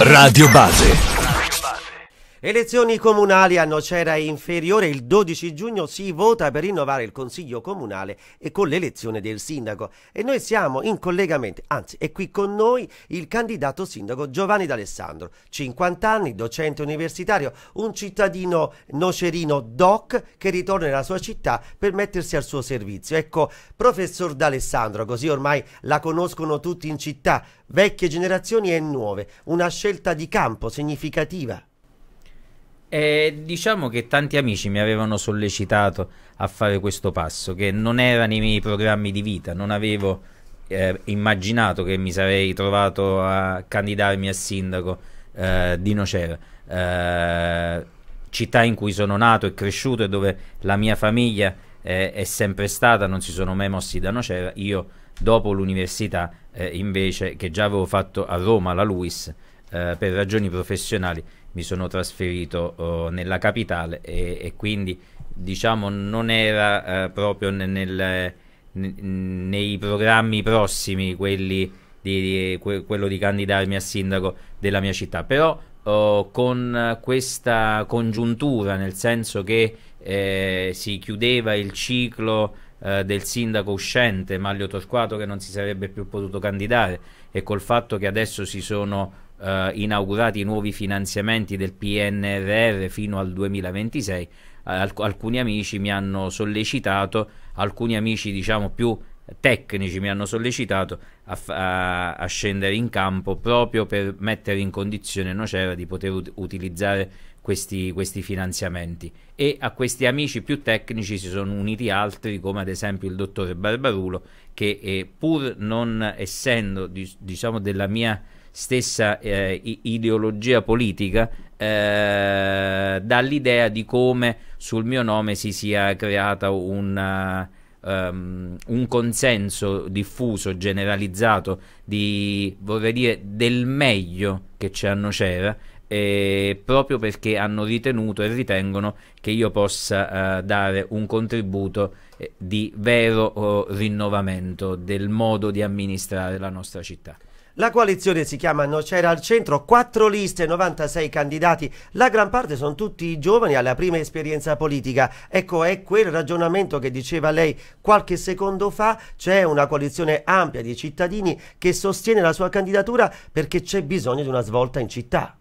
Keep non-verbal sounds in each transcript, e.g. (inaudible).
Radio Base. Elezioni comunali a Nocera Inferiore. Il 12 giugno si vota per rinnovare il Consiglio Comunale e con l'elezione del sindaco. E noi siamo in collegamento, anzi è qui con noi il candidato sindaco Giovanni D'Alessandro, 50 anni, docente universitario, un cittadino nocerino doc che ritorna nella sua città per mettersi al suo servizio. Ecco, professor D'Alessandro, così ormai la conoscono tutti in città, vecchie generazioni e nuove, una scelta di campo significativa. E diciamo che tanti amici mi avevano sollecitato a fare questo passo, che non era nei miei programmi di vita, non avevo eh, immaginato che mi sarei trovato a candidarmi a sindaco eh, di Nocera, eh, città in cui sono nato e cresciuto e dove la mia famiglia eh, è sempre stata, non si sono mai mossi da Nocera. Io dopo l'università eh, invece, che già avevo fatto a Roma, la Luis, eh, per ragioni professionali, mi sono trasferito oh, nella capitale e, e, quindi diciamo non era eh, proprio nel, nel, nei programmi prossimi quelli di, di que, quello di candidarmi a sindaco della mia città però oh, con questa congiuntura nel senso che eh, si chiudeva il ciclo eh, del sindaco uscente Maglio Torquato che non si sarebbe più potuto candidare e col fatto che adesso si sono eh, inaugurati nuovi finanziamenti del PNRR fino al 2026, eh, alc- alcuni amici mi hanno sollecitato, alcuni amici diciamo più tecnici mi hanno sollecitato a, f- a-, scendere in campo proprio per mettere in condizione Nocera di poter ut- utilizzare questi, questi, finanziamenti e a questi amici più tecnici si sono uniti altri come ad esempio il dottore Barbarulo che eh, pur non essendo di, diciamo della mia stessa eh, ideologia politica eh, dall'idea di come sul mio nome si sia creato una, um, eh, ehm, un consenso diffuso, generalizzato di, vorrei dire, del meglio che c'è a Nocera eh, proprio perché hanno ritenuto e ritengono che io possa eh, dare un contributo eh, di vero oh, rinnovamento del modo di amministrare la nostra città. La coalizione si chiama Nocera al centro, quattro liste, 96 candidati, la gran parte sono tutti giovani alla prima esperienza politica. Ecco, è quel ragionamento che diceva lei qualche secondo fa, c'è una coalizione ampia di cittadini che sostiene la sua candidatura perché c'è bisogno di una svolta in città.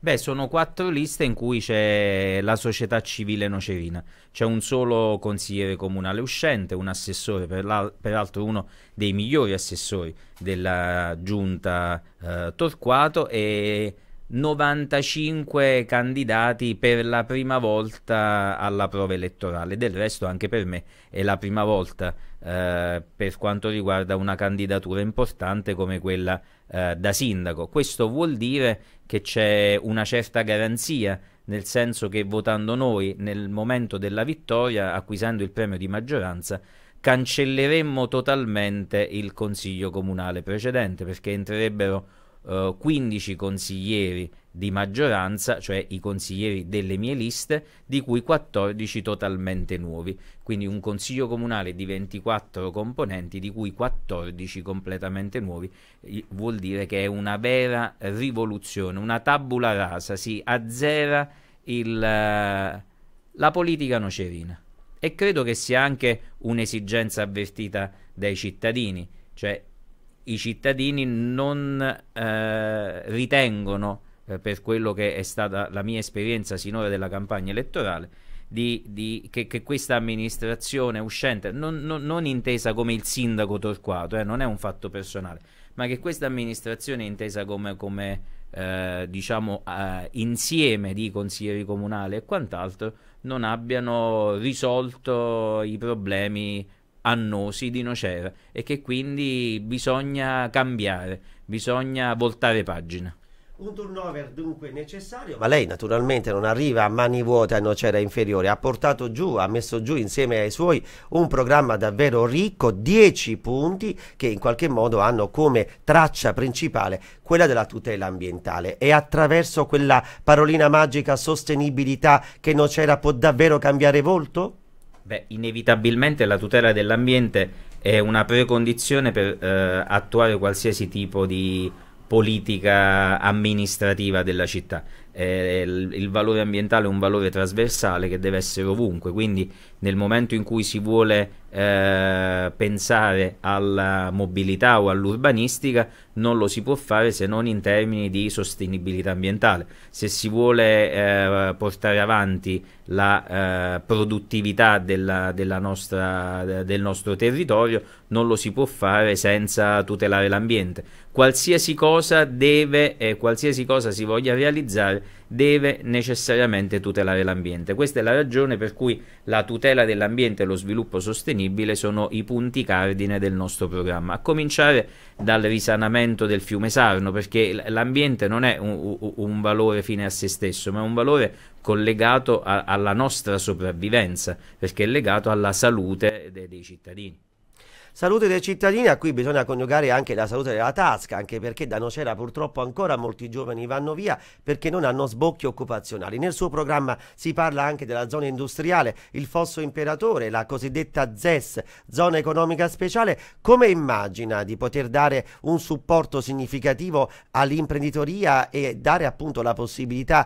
Beh, sono quattro liste in cui c'è la società civile nocevina. C'è un solo consigliere comunale uscente, un assessore, per peraltro uno dei migliori assessori della giunta eh, Torquato e 95 candidati per la prima volta alla prova elettorale. Del resto anche per me è la prima volta eh, per quanto riguarda una candidatura importante come quella eh, da sindaco. Questo vuol dire che c'è una certa garanzia, nel senso che votando noi nel momento della vittoria, acquisendo il premio di maggioranza, cancelleremmo totalmente il consiglio comunale precedente perché entrerebbero eh, 15 consiglieri di maggioranza, cioè i consiglieri delle mie liste, di cui 14 totalmente nuovi. Quindi un consiglio comunale di 24 componenti, di cui 14 completamente nuovi, vuol dire che è una vera rivoluzione, una tabula rasa, si azzera il, eh, la politica nocerina. E credo che sia anche un'esigenza avvertita dai cittadini, cioè i cittadini non eh, ritengono, eh, per quello che è stata la mia esperienza sinora della campagna elettorale, di, di, che, che, questa amministrazione uscente, non, non, non, intesa come il sindaco Torquato, eh, non è un fatto personale, ma che questa amministrazione intesa come, come eh, diciamo, eh, insieme di consiglieri comunali e quant'altro, non abbiano risolto i problemi annosi di nocera e che quindi bisogna cambiare, bisogna voltare pagina. Un turnover dunque necessario. Ma lei naturalmente non arriva a mani vuote a Nocera Inferiore, ha portato giù, ha messo giù insieme ai suoi un programma davvero ricco, 10 punti che in qualche modo hanno come traccia principale quella della tutela ambientale e attraverso quella parolina magica sostenibilità che Nocera può davvero cambiare volto? Beh, inevitabilmente la tutela dell'ambiente è una precondizione per eh, attuare qualsiasi tipo di politica amministrativa della città. Eh, il, il, valore ambientale è un valore trasversale che deve essere ovunque, quindi nel momento in cui si vuole eh, pensare alla mobilità o all'urbanistica, non lo si può fare se non in termini di sostenibilità ambientale. Se si vuole eh, portare avanti la eh, produttività della, della nostra, del nostro territorio, non lo si può fare senza tutelare l'ambiente. Qualsiasi cosa deve e qualsiasi cosa si voglia realizzare deve necessariamente tutelare l'ambiente. Questa è la ragione per cui la tutela dell'ambiente e lo sviluppo sostenibile sono i punti cardine del nostro programma, a cominciare dal risanamento del fiume Sarno, perché l'ambiente non è un, un, valore fine a se stesso, ma è un valore collegato a, alla nostra sopravvivenza, perché è legato alla salute dei, dei cittadini. Salute dei cittadini, a cui bisogna coniugare anche la salute della tasca, anche perché da Nocera purtroppo ancora molti giovani vanno via perché non hanno sbocchi occupazionali. Nel suo programma si parla anche della zona industriale, il Fosso Imperatore, la cosiddetta ZES, zona economica speciale. Come immagina di poter dare un supporto significativo all'imprenditoria e dare appunto la possibilità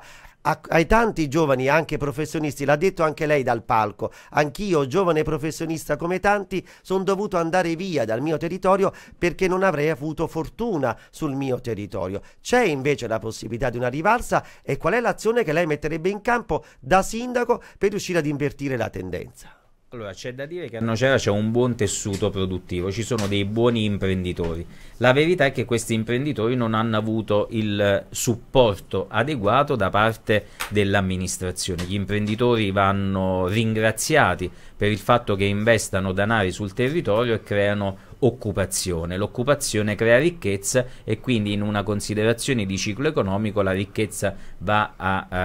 ai tanti giovani, anche professionisti, l'ha detto anche lei dal palco, anch'io, giovane professionista come tanti, sono dovuto andare via dal mio territorio perché non avrei avuto fortuna sul mio territorio. C'è invece la possibilità di una rivalsa e qual è l'azione che lei metterebbe in campo da sindaco per riuscire ad invertire la tendenza? Allora, c'è da dire che a Nocera c'è un buon tessuto produttivo, ci sono dei buoni imprenditori. La verità è che questi imprenditori non hanno avuto il supporto adeguato da parte dell'amministrazione. Gli imprenditori vanno ringraziati per il fatto che investano denari sul territorio e creano occupazione. L'occupazione crea ricchezza e quindi in una considerazione di ciclo economico la ricchezza va a, a,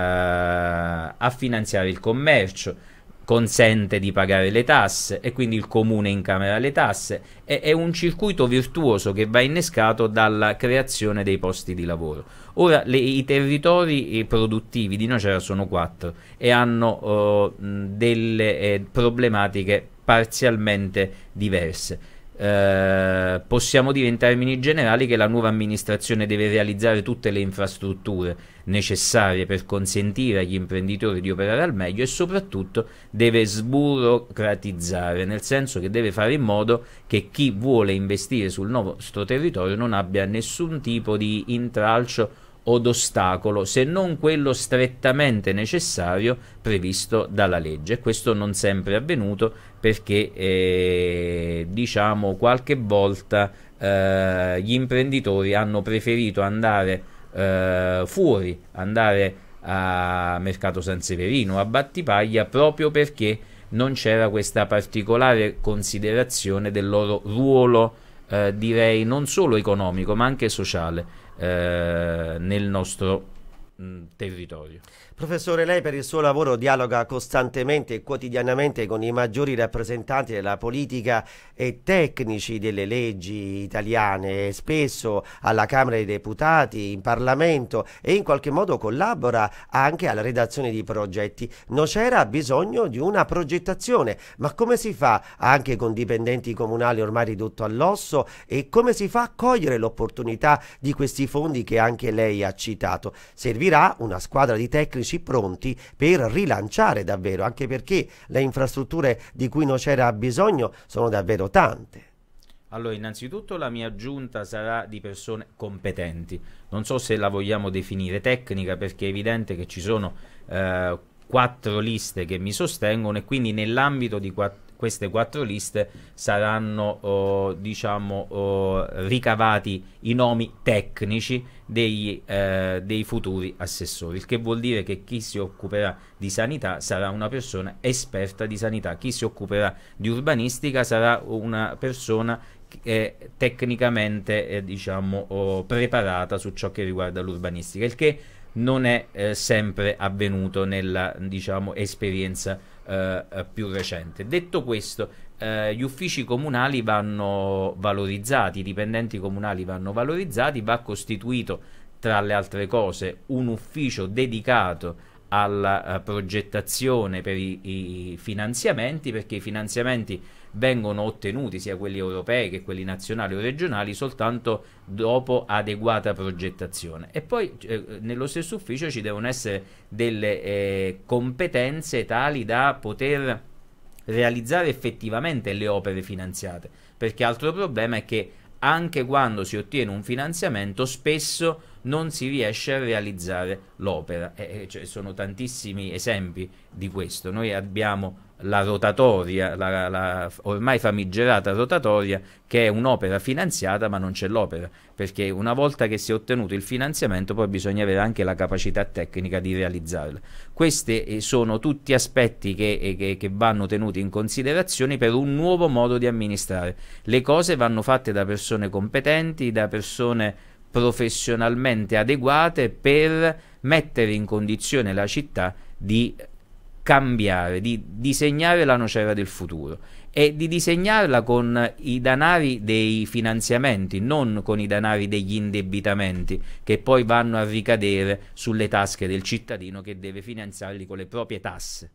eh, a finanziare il commercio consente di pagare le tasse e quindi il comune incamera le tasse. E, è un circuito virtuoso che va innescato dalla creazione dei posti di lavoro. Ora le, i territori produttivi di Nocera sono quattro e hanno eh, delle eh, problematiche parzialmente diverse eh, possiamo dire in termini generali che la nuova amministrazione deve realizzare tutte le infrastrutture necessarie per consentire agli imprenditori di operare al meglio e soprattutto deve sburocratizzare, nel senso che deve fare in modo che chi vuole investire sul nostro territorio non abbia nessun tipo di intralcio od ostacolo se non quello strettamente necessario previsto dalla legge. Questo non sempre è avvenuto perché eh, diciamo qualche volta eh, gli imprenditori hanno preferito andare eh, fuori, andare a Mercato San Severino, a Battipaglia proprio perché non c'era questa particolare considerazione del loro ruolo, eh, direi non solo economico, ma anche sociale eh, nel nostro mh, mm, territorio. Professore, lei per il suo lavoro dialoga costantemente e quotidianamente con i maggiori rappresentanti della politica e tecnici delle leggi italiane, spesso alla Camera dei Deputati, in Parlamento e in qualche modo collabora anche alla redazione di progetti. Non c'era bisogno di una progettazione, ma come si fa anche con dipendenti comunali ormai ridotto all'osso e come si fa a cogliere l'opportunità di questi fondi che anche lei ha citato? Servirà una squadra di tecnici metterci pronti per rilanciare davvero, anche perché le infrastrutture di cui non c'era bisogno sono davvero tante. Allora, innanzitutto la mia giunta sarà di persone competenti. Non so se la vogliamo definire tecnica, perché è evidente che ci sono eh, quattro liste che mi sostengono e quindi nell'ambito di quattro queste quattro liste saranno oh, diciamo oh, ricavati i nomi tecnici degli, eh, dei futuri assessori, il che vuol dire che chi si occuperà di sanità sarà una persona esperta di sanità, chi si occuperà di urbanistica sarà una persona eh, tecnicamente eh, diciamo oh, preparata su ciò che riguarda l'urbanistica, il che non è eh, sempre avvenuto nella diciamo esperienza eh, più recente. Detto questo, eh, gli uffici comunali vanno valorizzati, i dipendenti comunali vanno valorizzati, va costituito tra le altre cose un ufficio dedicato alla eh, progettazione per i, i, finanziamenti perché i finanziamenti vengono ottenuti sia quelli europei che quelli nazionali o regionali soltanto dopo adeguata progettazione e poi eh, nello stesso ufficio ci devono essere delle eh, competenze tali da poter realizzare effettivamente le opere finanziate perché altro problema è che anche quando si ottiene un finanziamento spesso non si riesce a realizzare l'opera. E, cioè, sono tantissimi esempi di questo. Noi abbiamo la rotatoria, la, la, ormai famigerata rotatoria, che è un'opera finanziata ma non c'è l'opera, perché una volta che si è ottenuto il finanziamento poi bisogna avere anche la capacità tecnica di realizzarla. Questi eh, sono tutti aspetti che, eh, che, che vanno tenuti in considerazione per un nuovo modo di amministrare. Le cose vanno fatte da persone competenti, da persone professionalmente adeguate per mettere in condizione la città di cambiare, di disegnare la nocera del futuro e di disegnarla con i danari dei finanziamenti, non con i danari degli indebitamenti che poi vanno a ricadere sulle tasche del cittadino che deve finanziarli con le proprie tasse.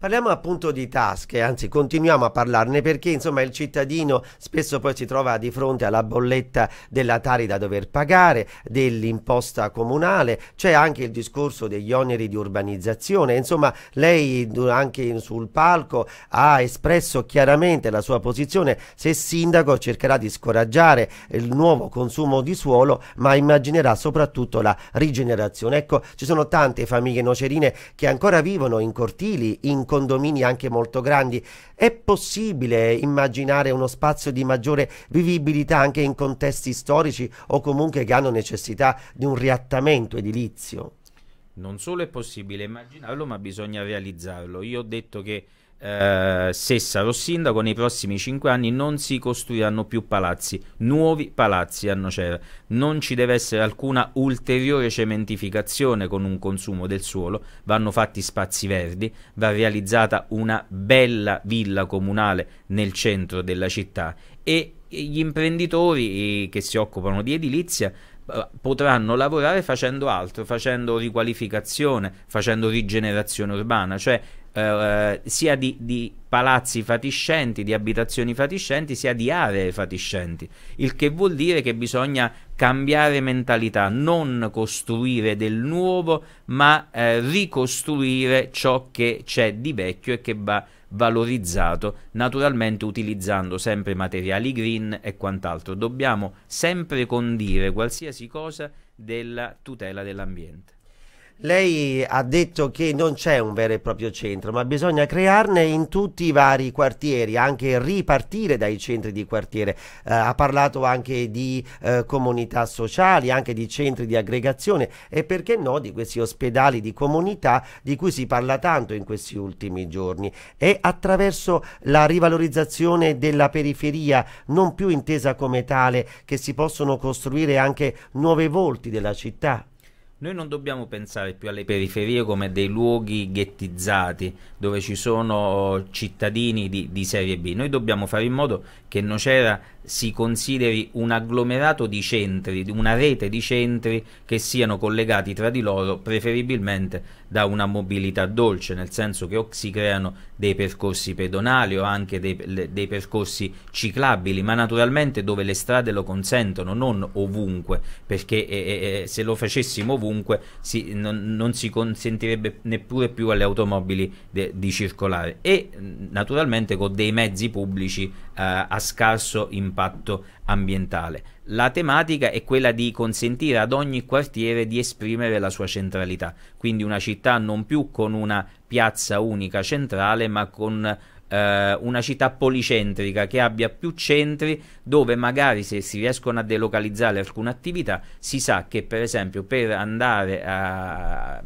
Parliamo appunto di tasche, anzi continuiamo a parlarne perché insomma il cittadino spesso poi si trova di fronte alla bolletta della Tari da dover pagare, dell'imposta comunale, c'è anche il discorso degli oneri di urbanizzazione, insomma lei anche sul palco ha espresso chiaramente la sua posizione, se sindaco cercherà di scoraggiare il nuovo consumo di suolo ma immaginerà soprattutto la rigenerazione. Ecco, ci sono tante famiglie nocerine che ancora vivono in cortili, in condomini anche molto grandi. È possibile immaginare uno spazio di maggiore vivibilità anche in contesti storici o comunque che hanno necessità di un riattamento edilizio? Non solo è possibile immaginarlo, ma bisogna realizzarlo. Io ho detto che eh, Sessaro Sindaco, nei prossimi 5 anni non si costruiranno più palazzi, nuovi palazzi a Nocera. Non ci deve essere alcuna ulteriore cementificazione con un consumo del suolo, vanno fatti spazi verdi, va realizzata una bella villa comunale nel centro della città e gli imprenditori eh, che si occupano di edilizia eh, potranno lavorare facendo altro, facendo riqualificazione, facendo rigenerazione urbana, cioè eh, sia di, di, palazzi fatiscenti, di abitazioni fatiscenti, sia di aree fatiscenti, il che vuol dire che bisogna cambiare mentalità, non costruire del nuovo, ma eh, ricostruire ciò che c'è di vecchio e che va valorizzato, naturalmente utilizzando sempre materiali green e quant'altro. Dobbiamo sempre condire qualsiasi cosa della tutela dell'ambiente. Lei ha detto che non c'è un vero e proprio centro, ma bisogna crearne in tutti i vari quartieri, anche ripartire dai centri di quartiere. Eh, ha parlato anche di eh, comunità sociali, anche di centri di aggregazione e perché no di questi ospedali di comunità di cui si parla tanto in questi ultimi giorni. E attraverso la rivalorizzazione della periferia, non più intesa come tale, che si possono costruire anche nuove volti della città. Noi non dobbiamo pensare più alle periferie come dei luoghi ghettizzati dove ci sono cittadini di, di serie B. Noi dobbiamo fare in modo che Nocera si consideri un agglomerato di centri, una rete di centri che siano collegati tra di loro preferibilmente da una mobilità dolce, nel senso che si creano dei percorsi pedonali o anche dei, dei percorsi ciclabili, ma naturalmente dove le strade lo consentono, non ovunque, perché eh, eh, eh, se lo facessimo ovunque si, non, non, si consentirebbe neppure più alle automobili de, di circolare e mm, naturalmente con dei mezzi pubblici eh, a scarso impatto ambientale. La tematica è quella di consentire ad ogni quartiere di esprimere la sua centralità, quindi una città non più con una piazza unica centrale, ma con eh, una città policentrica che abbia più centri dove magari se si riescono a delocalizzare alcune attività si sa che per esempio per andare a,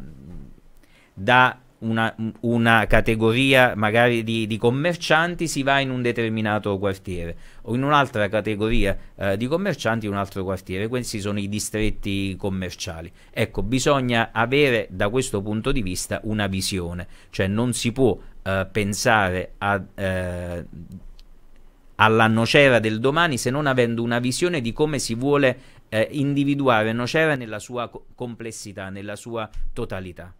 da una, una, categoria magari di, di, commercianti si va in un determinato quartiere o in un'altra categoria eh, di commercianti in un altro quartiere, questi sono i distretti commerciali. Ecco, bisogna avere da questo punto di vista una visione, cioè non si può eh, pensare a, eh, alla nocera del domani se non avendo una visione di come si vuole eh, individuare nocera nella sua complessità, nella sua totalità.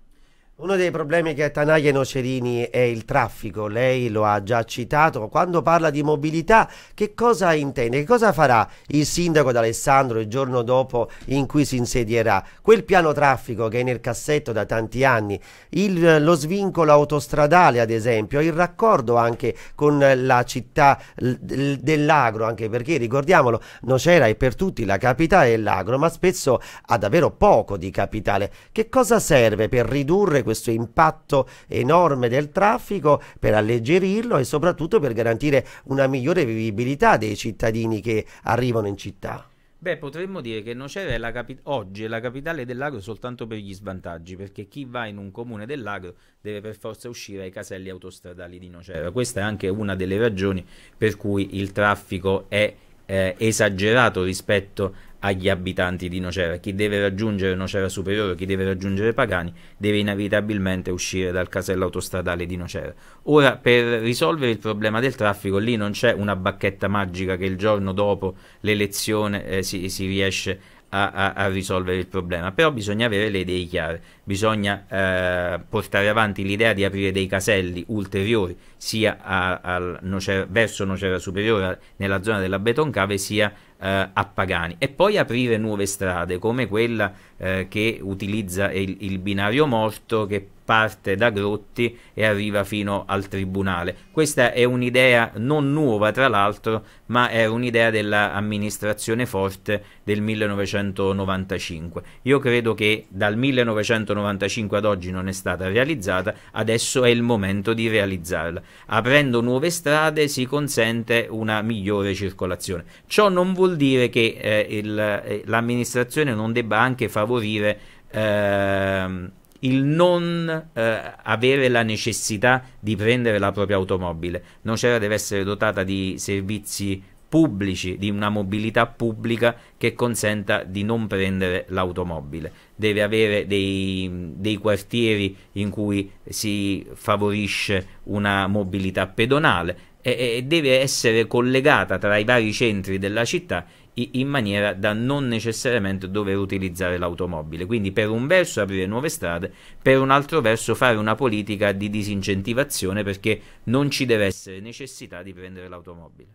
Uno dei problemi che attanaglia i nocerini è il traffico, lei lo ha già citato. Quando parla di mobilità, che cosa intende? Che cosa farà il sindaco d'Alessandro il giorno dopo in cui si insedierà? Quel piano traffico che è nel cassetto da tanti anni, il, lo svincolo autostradale ad esempio, il raccordo anche con la città dell'agro, anche perché ricordiamolo, Nocera è per tutti la capitale dell'agro, ma spesso ha davvero poco di capitale. Che cosa serve per ridurre questo impatto enorme del traffico, per alleggerirlo e soprattutto per garantire una migliore vivibilità dei cittadini che arrivano in città. Beh, potremmo dire che Nocera è la oggi è la capitale dell'agro soltanto per gli svantaggi, perché chi va in un comune dell'agro deve per forza uscire ai caselli autostradali di Nocera. Questa è anche una delle ragioni per cui il traffico è eh, esagerato rispetto agli abitanti di Nocera. Chi deve raggiungere Nocera Superiore, chi deve raggiungere Pagani, deve inevitabilmente uscire dal casello autostradale di Nocera. Ora, per risolvere il problema del traffico, lì non c'è una bacchetta magica che il giorno dopo l'elezione eh, si, si riesce a, a, a, risolvere il problema, però bisogna avere le idee chiare, bisogna eh, portare avanti l'idea di aprire dei caselli ulteriori sia a, Nocera, verso Nocera Superiore nella zona della Betoncave sia eh, a pagani e poi aprire nuove strade come quella eh, che utilizza il, il binario morto che parte da Grotti e arriva fino al tribunale. Questa è un'idea non nuova, tra l'altro, ma era un'idea dell'amministrazione forte del 1995. Io credo che dal 1995 ad oggi non è stata realizzata, adesso è il momento di realizzarla. Aprendo nuove strade si consente una migliore circolazione. Ciò non vuol dire che eh, eh l'amministrazione non debba anche favorire favorire ehm, il non eh, avere la necessità di prendere la propria automobile. Nocera deve essere dotata di servizi pubblici, di una mobilità pubblica che consenta di non prendere l'automobile. Deve avere dei, dei, quartieri in cui si favorisce una mobilità pedonale e, e deve essere collegata tra i vari centri della città in maniera da non necessariamente dover utilizzare l'automobile. Quindi per un verso aprire nuove strade, per un altro verso fare una politica di disincentivazione perché non ci deve essere necessità di prendere l'automobile.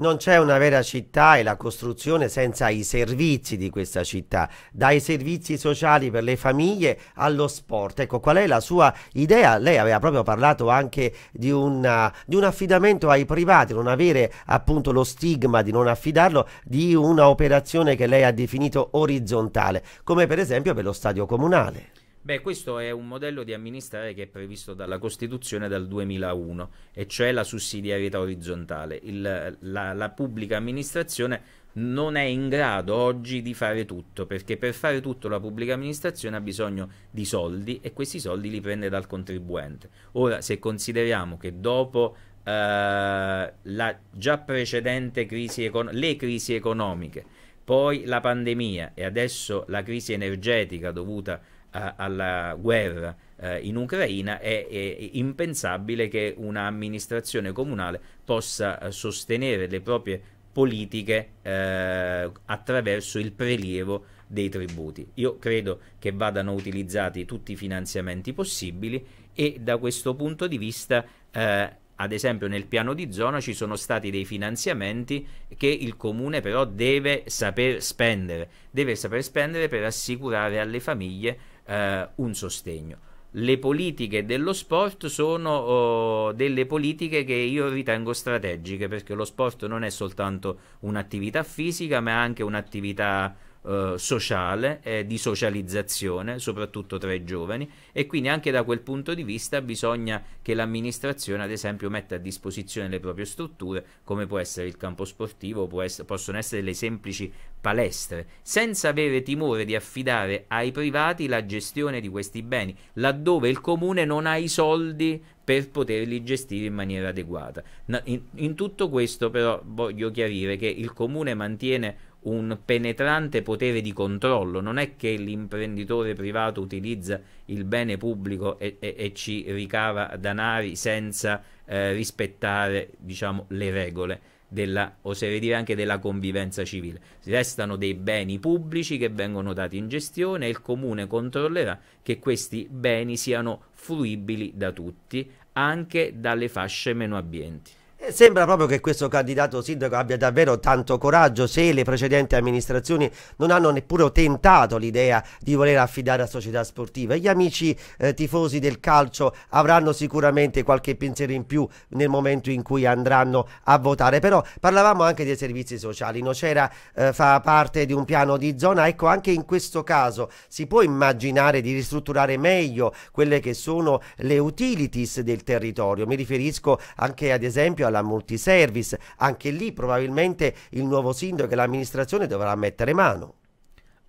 Non c'è una vera città e la costruzione senza i servizi di questa città, dai servizi sociali per le famiglie allo sport. Ecco, qual è la sua idea? Lei aveva proprio parlato anche di, una, di un affidamento ai privati, non avere appunto lo stigma di non affidarlo, di un'operazione che lei ha definito orizzontale, come per esempio per lo stadio comunale. Beh, questo è un modello di amministrare che è previsto dalla Costituzione dal 2001, e cioè la sussidiarietà orizzontale. Il, la, la pubblica amministrazione non è in grado oggi di fare tutto, perché per fare tutto la pubblica amministrazione ha bisogno di soldi e questi soldi li prende dal contribuente. Ora, se consideriamo che dopo eh, la già precedente crisi econ- le crisi economiche, poi la pandemia e adesso la crisi energetica dovuta a alla guerra eh, in Ucraina è, è, impensabile che un'amministrazione comunale possa eh, sostenere le proprie politiche eh, attraverso il prelievo dei tributi. Io credo che vadano utilizzati tutti i finanziamenti possibili e da questo punto di vista eh, ad esempio nel piano di zona ci sono stati dei finanziamenti che il comune però deve saper spendere, deve saper spendere per assicurare alle famiglie eh, un sostegno. Le politiche dello sport sono oh, delle politiche che io ritengo strategiche perché lo sport non è soltanto un'attività fisica ma è anche un'attività eh, sociale e di socializzazione, soprattutto tra i giovani, e quindi anche da quel punto di vista bisogna che l'amministrazione, ad esempio, metta a disposizione le proprie strutture, come può essere il campo sportivo, essere, possono essere le semplici palestre, senza avere timore di affidare ai privati la gestione di questi beni, laddove il comune non ha i soldi per poterli gestire in maniera adeguata. In, in tutto questo però voglio chiarire che il comune mantiene un penetrante potere di controllo, non è che l'imprenditore privato utilizza il bene pubblico e, e, e ci ricava danari senza eh, rispettare diciamo, le regole della, oserei dire anche della convivenza civile. Restano dei beni pubblici che vengono dati in gestione e il comune controllerà che questi beni siano fruibili da tutti, anche dalle fasce meno abbienti. Sembra proprio che questo candidato sindaco abbia davvero tanto coraggio se le precedenti amministrazioni non hanno neppure tentato l'idea di voler affidare a società sportive. Gli amici eh, tifosi del calcio avranno sicuramente qualche pensiero in più nel momento in cui andranno a votare, però parlavamo anche dei servizi sociali. Nocera eh, fa parte di un piano di zona, ecco anche in questo caso si può immaginare di ristrutturare meglio quelle che sono le utilities del territorio. Mi riferisco anche ad esempio a alla multiservice, anche lì probabilmente il nuovo sindaco e l'amministrazione dovrà mettere mano.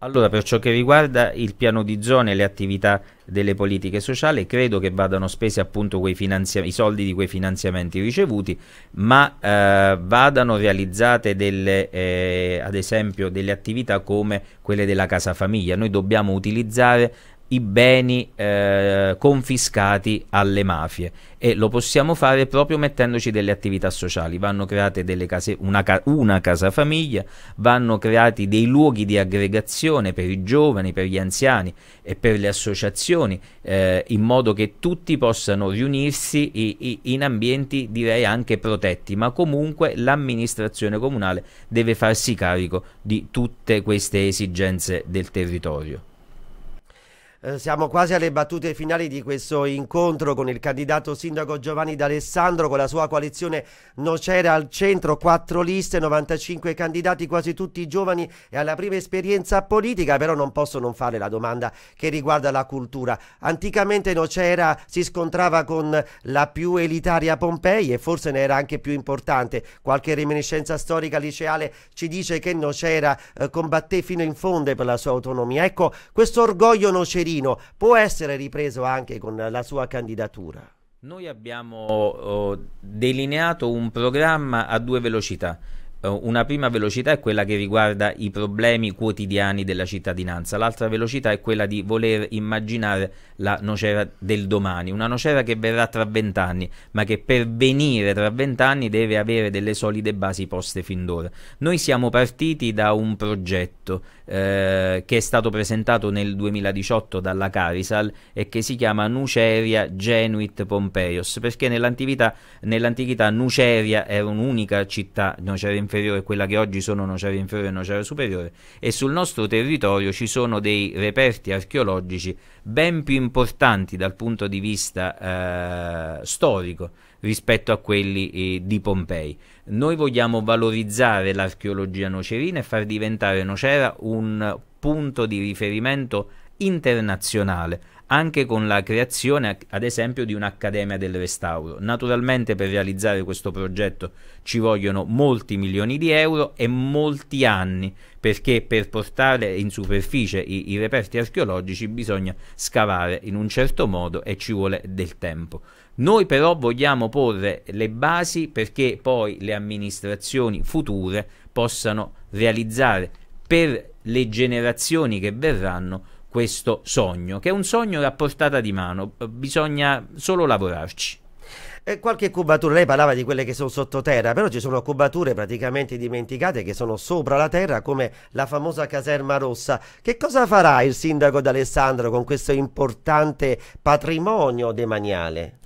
Allora, per ciò che riguarda il piano di zona e le attività delle politiche sociali, credo che vadano spesi appunto i soldi di quei finanziamenti ricevuti, ma eh, vadano realizzate delle, eh, ad esempio delle attività come quelle della casa famiglia. Noi dobbiamo utilizzare i beni eh, confiscati alle mafie e lo possiamo fare proprio mettendoci delle attività sociali, vanno create case, una, una casa famiglia, vanno creati dei luoghi di aggregazione per i giovani, per gli anziani e per le associazioni eh, in modo che tutti possano riunirsi i, i, in ambienti direi anche protetti, ma comunque l'amministrazione comunale deve farsi carico di tutte queste esigenze del territorio. Eh, siamo quasi alle battute finali di questo incontro con il candidato sindaco Giovanni D'Alessandro con la sua coalizione Nocera al centro, quattro liste, 95 candidati, quasi tutti giovani e alla prima esperienza politica, però non posso non fare la domanda che riguarda la cultura. Anticamente Nocera si scontrava con la più elitaria Pompei e forse ne era anche più importante. Qualche reminiscenza storica liceale ci dice che Nocera eh, combatté fino in fondo per la sua autonomia. Ecco, questo orgoglio nocerino Pellegrino può essere ripreso anche con la sua candidatura? Noi abbiamo oh, delineato un programma a due velocità eh, una prima velocità è quella che riguarda i problemi quotidiani della cittadinanza, l'altra velocità è quella di voler immaginare la nocera del domani, una nocera che verrà tra vent'anni, ma che per venire tra vent'anni deve avere delle solide basi poste fin d'ora. Noi siamo partiti da un progetto eh, che è stato presentato nel 2018 dalla Carisal e che si chiama Nuceria Genuit Pompeios, perché nell'antichità, nell'antichità Nuceria era un'unica città, Nuceria inferiore, quella che oggi sono Nuceria inferiore e Nuceria superiore, e sul nostro territorio ci sono dei reperti archeologici ben più importanti dal punto di vista eh, storico rispetto a quelli eh, di Pompei. Noi vogliamo valorizzare l'archeologia nocerina e far diventare Nocera un punto di riferimento internazionale anche con la creazione, ad esempio, di un'accademia del restauro. Naturalmente per realizzare questo progetto ci vogliono molti milioni di euro e molti anni, perché per portare in superficie i, i reperti archeologici bisogna scavare in un certo modo e ci vuole del tempo. Noi però vogliamo porre le basi perché poi le amministrazioni future possano realizzare per le generazioni che verranno questo sogno, che è un sogno a portata di mano, bisogna solo lavorarci. qualche cubatura, lei parlava di quelle che sono sottoterra, però ci sono cubature praticamente dimenticate che sono sopra la terra, come la famosa caserma rossa. Che cosa farà il sindaco d'Alessandro con questo importante patrimonio demaniale?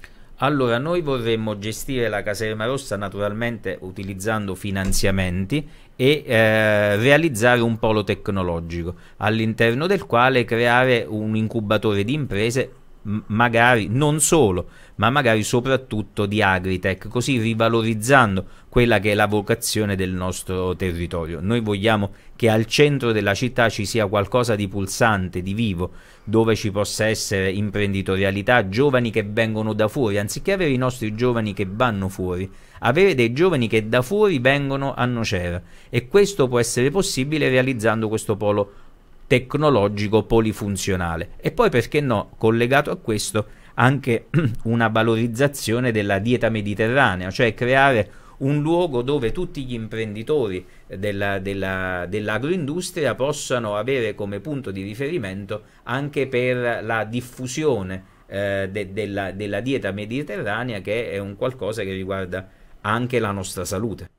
Allora, noi vorremmo gestire la Caserma Rossa naturalmente utilizzando finanziamenti e eh, realizzare un polo tecnologico all'interno del quale creare un incubatore di imprese magari non solo, ma magari soprattutto di agritech, così rivalorizzando quella che è la vocazione del nostro territorio. Noi vogliamo che al centro della città ci sia qualcosa di pulsante, di vivo, dove ci possa essere imprenditorialità, giovani che vengono da fuori, anziché avere i nostri giovani che vanno fuori, avere dei giovani che da fuori vengono a Nocera e questo può essere possibile realizzando questo polo tecnologico polifunzionale e poi perché no collegato a questo anche (clears throat) una valorizzazione della dieta mediterranea cioè creare un luogo dove tutti gli imprenditori della, della, dell'agroindustria possano avere come punto di riferimento anche per la diffusione eh, de, della, della dieta mediterranea che è un qualcosa che riguarda anche la nostra salute.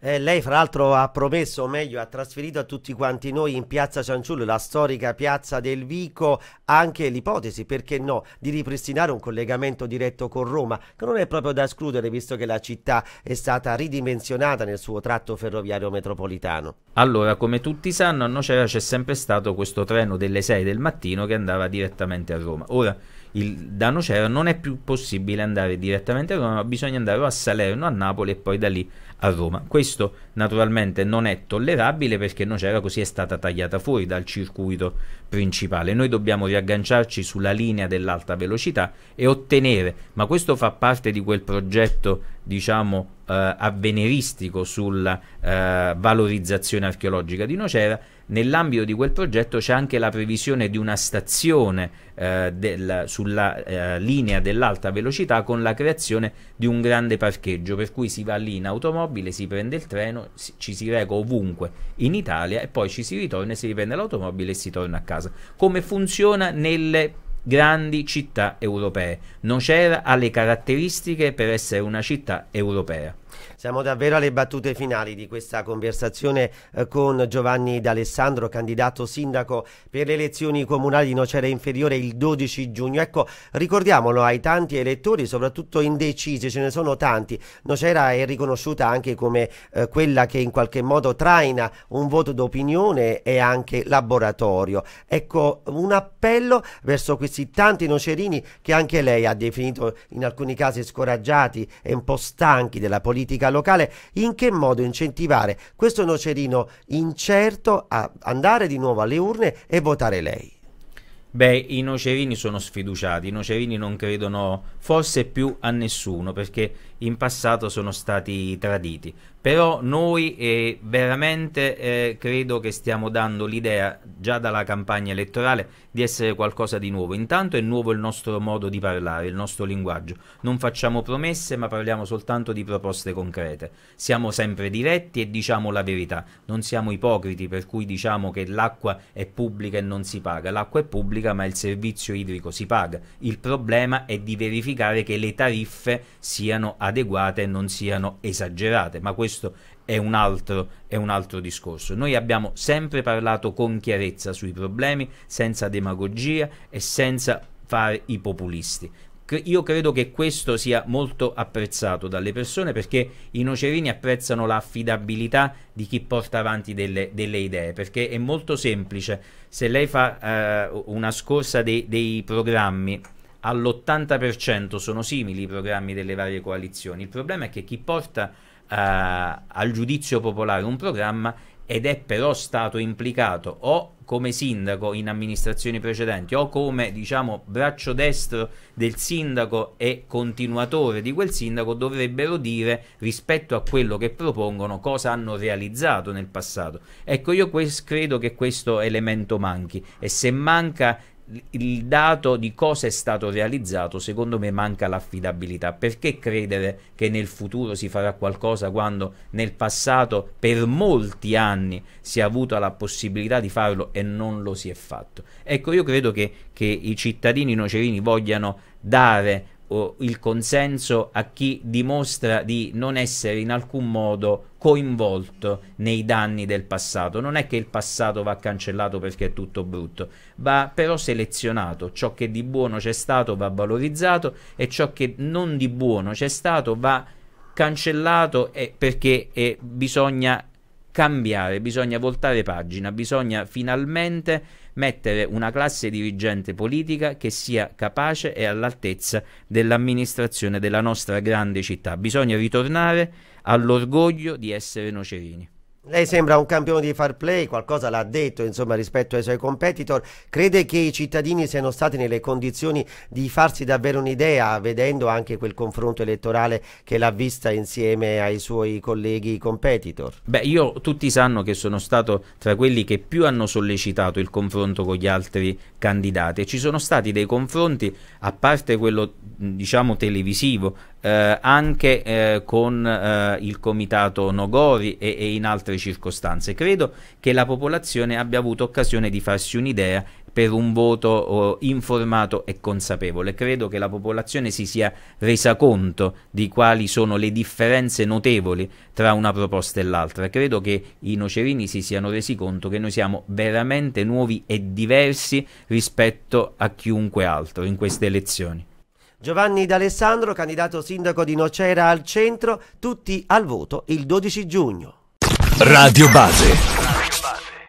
Eh, lei, fra l'altro, ha promesso, o meglio, ha trasferito a tutti quanti noi in piazza Cianciullo, la storica piazza del Vico, anche l'ipotesi, perché no, di ripristinare un collegamento diretto con Roma, che non è proprio da escludere, visto che la città è stata ridimensionata nel suo tratto ferroviario metropolitano. Allora, come tutti sanno, a Nocera c'è sempre stato questo treno delle 6 del mattino che andava direttamente a Roma. Ora, il, da Nocera non è più possibile andare direttamente a Roma, bisogna andare a Salerno, a Napoli e poi da lì a Roma. Questo naturalmente non è tollerabile perché Nocera così è stata tagliata fuori dal circuito principale. Noi dobbiamo riagganciarci sulla linea dell'alta velocità e ottenere, ma questo fa parte di quel progetto diciamo eh, avveniristico sulla eh, valorizzazione archeologica di Nocera, Nell'ambito di quel progetto c'è anche la previsione di una stazione eh, del, sulla eh, linea dell'alta velocità con la creazione di un grande parcheggio, per cui si va lì in automobile, si prende il treno, si, ci si reca ovunque in Italia e poi ci si ritorna, si riprende l'automobile e si torna a casa. Come funziona nelle grandi città europee. Nocera ha le caratteristiche per essere una città europea. Siamo davvero alle battute finali di questa conversazione eh, con Giovanni D'Alessandro, candidato sindaco per le elezioni comunali di Nocera Inferiore il 12 giugno. Ecco, ricordiamolo ai tanti elettori, soprattutto indecisi, ce ne sono tanti. Nocera è riconosciuta anche come eh, quella che in qualche modo traina un voto d'opinione e anche laboratorio. Ecco, un appello verso questi tanti nocerini che anche lei ha definito in alcuni casi scoraggiati e un po' stanchi della politica politica locale, in che modo incentivare questo nocerino incerto a andare di nuovo alle urne e votare lei? Beh, i nocerini sono sfiduciati, i nocerini non credono forse più a nessuno perché in passato sono stati traditi. Però noi eh, veramente eh, credo che stiamo dando l'idea, già dalla campagna elettorale, di essere qualcosa di nuovo. Intanto è nuovo il nostro modo di parlare, il nostro linguaggio. Non facciamo promesse, ma parliamo soltanto di proposte concrete. Siamo sempre diretti e diciamo la verità. Non siamo ipocriti, per cui diciamo che l'acqua è pubblica e non si paga. L'acqua è pubblica, ma il servizio idrico si paga. Il problema è di verificare che le tariffe siano adeguate e non siano esagerate, ma questo è un, altro, è un altro discorso. Noi abbiamo sempre parlato con chiarezza sui problemi, senza demagogia e senza fare i populisti io credo che questo sia molto apprezzato dalle persone perché i nocerini apprezzano l'affidabilità di chi porta avanti delle, delle, idee perché è molto semplice se lei fa eh, una scorsa dei, dei programmi all'80% sono simili i programmi delle varie coalizioni il problema è che chi porta eh, al giudizio popolare un programma ed è però stato implicato o come sindaco in amministrazioni precedenti o come diciamo braccio destro del sindaco e continuatore di quel sindaco dovrebbero dire rispetto a quello che propongono cosa hanno realizzato nel passato. Ecco, io credo che questo elemento manchi e se manca il dato di cosa è stato realizzato, secondo me manca l'affidabilità. Perché credere che nel futuro si farà qualcosa quando nel passato per molti anni si è avuta la possibilità di farlo e non lo si è fatto? Ecco, io credo che, che i cittadini nocerini vogliano dare oh, il consenso a chi dimostra di non essere in alcun modo coinvolto nei danni del passato. Non è che il passato va cancellato perché è tutto brutto, va però selezionato. Ciò che di buono c'è stato va valorizzato e ciò che non di buono c'è stato va cancellato perché bisogna cambiare, bisogna voltare pagina, bisogna finalmente mettere una classe dirigente politica che sia capace e all'altezza dell'amministrazione della nostra grande città. Bisogna ritornare all'orgoglio di essere nocerini. Lei sembra un campione di fair play, qualcosa l'ha detto insomma, rispetto ai suoi competitor. Crede che i cittadini siano stati nelle condizioni di farsi davvero un'idea, vedendo anche quel confronto elettorale che l'ha vista insieme ai suoi colleghi competitor? Beh, io tutti sanno che sono stato tra quelli che più hanno sollecitato il confronto con gli altri candidati. Ci sono stati dei confronti, a parte quello diciamo televisivo, eh, anche eh, con eh, il comitato Nogori e, e, in altre circostanze. Credo che la popolazione abbia avuto occasione di farsi un'idea per un voto oh, informato e consapevole. Credo che la popolazione si sia resa conto di quali sono le differenze notevoli tra una proposta e l'altra. Credo che i nocerini si siano resi conto che noi siamo veramente nuovi e diversi rispetto a chiunque altro in queste elezioni. Giovanni D'Alessandro, candidato sindaco di Nocera al centro, tutti al voto il 12 giugno. Radio Base.